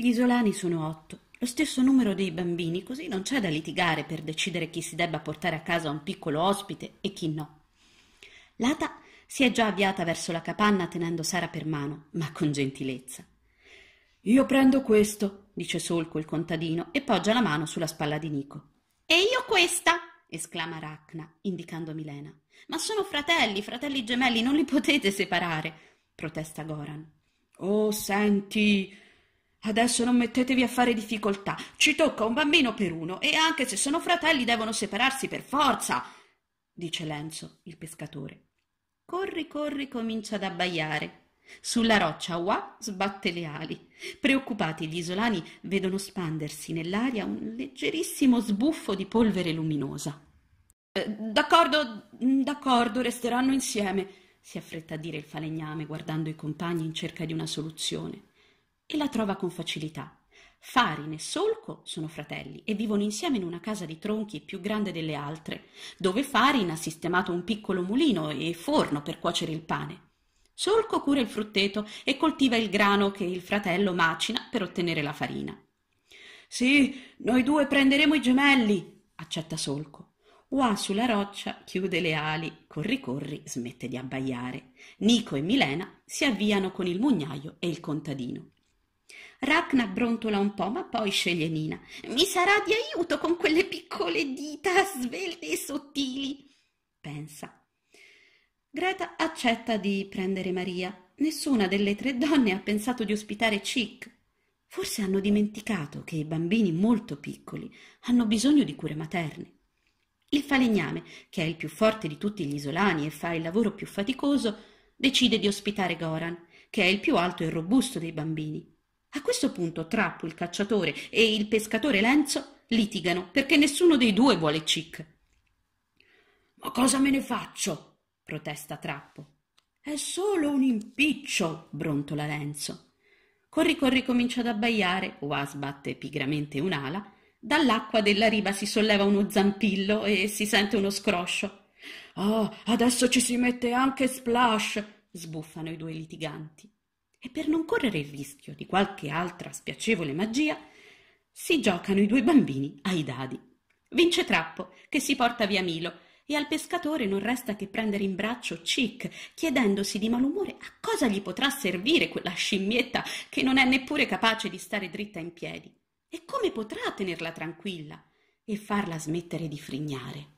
Gli isolani sono otto, lo stesso numero dei bambini, così non c'è da litigare per decidere chi si debba portare a casa un piccolo ospite e chi no. Lata si è già avviata verso la capanna tenendo Sara per mano, ma con gentilezza. Io prendo questo, dice Solco il contadino e poggia la mano sulla spalla di Nico. E io questa, esclama Rachna, indicando Milena. Ma sono fratelli, fratelli gemelli, non li potete separare, protesta Goran. Oh, senti, Adesso non mettetevi a fare difficoltà. Ci tocca un bambino per uno e anche se sono fratelli devono separarsi per forza, dice Lenzo, il pescatore. Corri, corri, comincia ad abbaiare. Sulla roccia Wa sbatte le ali. Preoccupati gli isolani vedono spandersi nell'aria un leggerissimo sbuffo di polvere luminosa. Eh, d'accordo, mm, d'accordo, resteranno insieme, si affretta a dire il falegname guardando i compagni in cerca di una soluzione e la trova con facilità. Farin e Solco sono fratelli e vivono insieme in una casa di tronchi più grande delle altre, dove Farin ha sistemato un piccolo mulino e forno per cuocere il pane. Solco cura il frutteto e coltiva il grano che il fratello macina per ottenere la farina. Sì, noi due prenderemo i gemelli, accetta Solco. Uà sulla roccia chiude le ali, corri corri smette di abbaiare. Nico e Milena si avviano con il mugnaio e il contadino. Rachna brontola un po', ma poi sceglie Nina. Mi sarà di aiuto con quelle piccole dita svelte e sottili, pensa. Greta accetta di prendere Maria. Nessuna delle tre donne ha pensato di ospitare Chic. Forse hanno dimenticato che i bambini molto piccoli hanno bisogno di cure materne. Il falegname, che è il più forte di tutti gli isolani e fa il lavoro più faticoso, decide di ospitare Goran, che è il più alto e robusto dei bambini. A questo punto Trappo, il cacciatore, e il pescatore Lenzo litigano perché nessuno dei due vuole Cic. Ma cosa me ne faccio? protesta Trappo. È solo un impiccio, brontola Lenzo. Corri corri comincia ad abbaiare, Oa sbatte pigramente un'ala, dall'acqua della riva si solleva uno zampillo e si sente uno scroscio. Ah, oh, adesso ci si mette anche Splash, sbuffano i due litiganti e per non correre il rischio di qualche altra spiacevole magia, si giocano i due bambini ai dadi. Vince Trappo, che si porta via Milo, e al pescatore non resta che prendere in braccio Cic, chiedendosi di malumore a cosa gli potrà servire quella scimmietta che non è neppure capace di stare dritta in piedi, e come potrà tenerla tranquilla e farla smettere di frignare.